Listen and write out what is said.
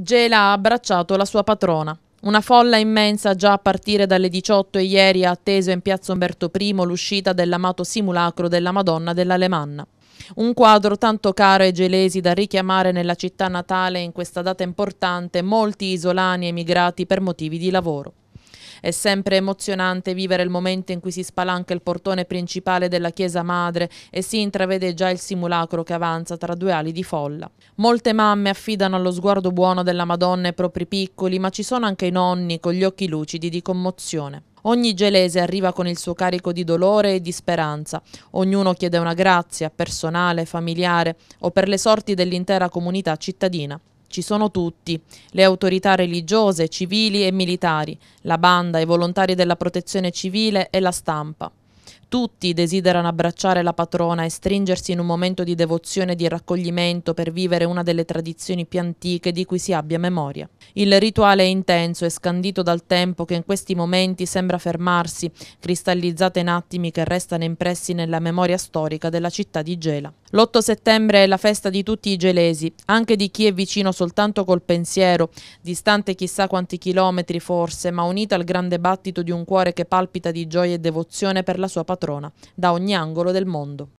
Gela ha abbracciato la sua patrona. Una folla immensa già a partire dalle 18 e ieri ha atteso in piazza Umberto I l'uscita dell'amato simulacro della Madonna dell'Alemanna. Un quadro tanto caro ai gelesi da richiamare nella città natale in questa data importante molti isolani emigrati per motivi di lavoro. È sempre emozionante vivere il momento in cui si spalanca il portone principale della chiesa madre e si intravede già il simulacro che avanza tra due ali di folla. Molte mamme affidano allo sguardo buono della Madonna i propri piccoli, ma ci sono anche i nonni con gli occhi lucidi di commozione. Ogni gelese arriva con il suo carico di dolore e di speranza. Ognuno chiede una grazia, personale, familiare o per le sorti dell'intera comunità cittadina. Ci sono tutti, le autorità religiose, civili e militari, la banda, i volontari della protezione civile e la stampa. Tutti desiderano abbracciare la patrona e stringersi in un momento di devozione e di raccoglimento per vivere una delle tradizioni più antiche di cui si abbia memoria. Il rituale è intenso e scandito dal tempo che in questi momenti sembra fermarsi, cristallizzata in attimi che restano impressi nella memoria storica della città di Gela. L'8 settembre è la festa di tutti i gelesi, anche di chi è vicino soltanto col pensiero, distante chissà quanti chilometri forse, ma unita al grande battito di un cuore che palpita di gioia e devozione per la sua patrona patrona da ogni angolo del mondo.